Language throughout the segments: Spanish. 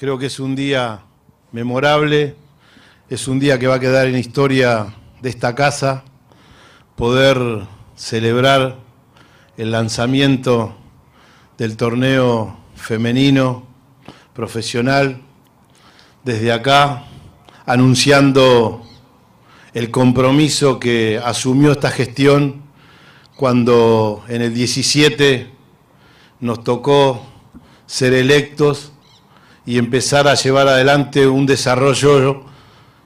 Creo que es un día memorable, es un día que va a quedar en historia de esta casa, poder celebrar el lanzamiento del torneo femenino profesional desde acá, anunciando el compromiso que asumió esta gestión cuando en el 17 nos tocó ser electos y empezar a llevar adelante un desarrollo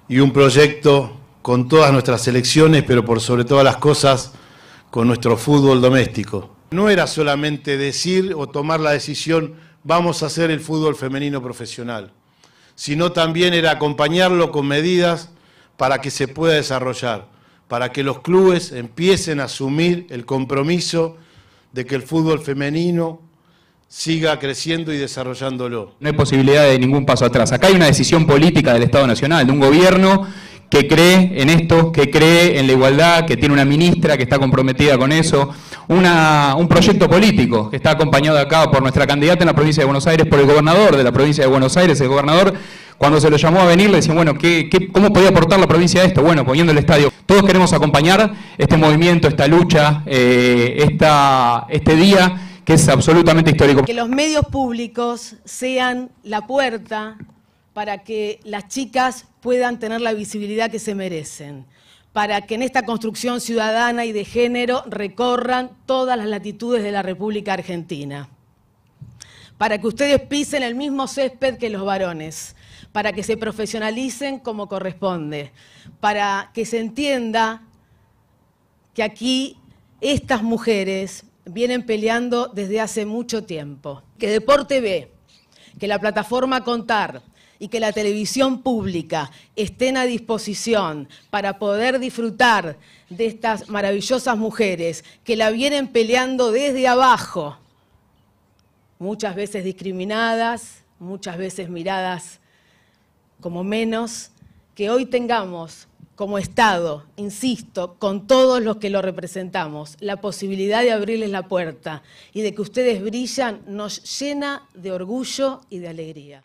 y un proyecto con todas nuestras selecciones, pero por sobre todas las cosas, con nuestro fútbol doméstico. No era solamente decir o tomar la decisión, vamos a hacer el fútbol femenino profesional, sino también era acompañarlo con medidas para que se pueda desarrollar, para que los clubes empiecen a asumir el compromiso de que el fútbol femenino siga creciendo y desarrollándolo. No hay posibilidad de ningún paso atrás. Acá hay una decisión política del Estado Nacional, de un gobierno que cree en esto, que cree en la igualdad, que tiene una ministra que está comprometida con eso, una, un proyecto político que está acompañado acá por nuestra candidata en la provincia de Buenos Aires, por el gobernador de la provincia de Buenos Aires, el gobernador cuando se lo llamó a venir, le decían, bueno, cómo podía aportar la provincia a esto? Bueno, poniendo el estadio. Todos queremos acompañar este movimiento, esta lucha, eh, esta, este día que es absolutamente histórico. Que los medios públicos sean la puerta para que las chicas puedan tener la visibilidad que se merecen, para que en esta construcción ciudadana y de género recorran todas las latitudes de la República Argentina, para que ustedes pisen el mismo césped que los varones, para que se profesionalicen como corresponde, para que se entienda que aquí estas mujeres vienen peleando desde hace mucho tiempo. Que Deporte ve que la plataforma Contar y que la televisión pública estén a disposición para poder disfrutar de estas maravillosas mujeres que la vienen peleando desde abajo, muchas veces discriminadas, muchas veces miradas como menos, que hoy tengamos como Estado, insisto, con todos los que lo representamos, la posibilidad de abrirles la puerta y de que ustedes brillan nos llena de orgullo y de alegría.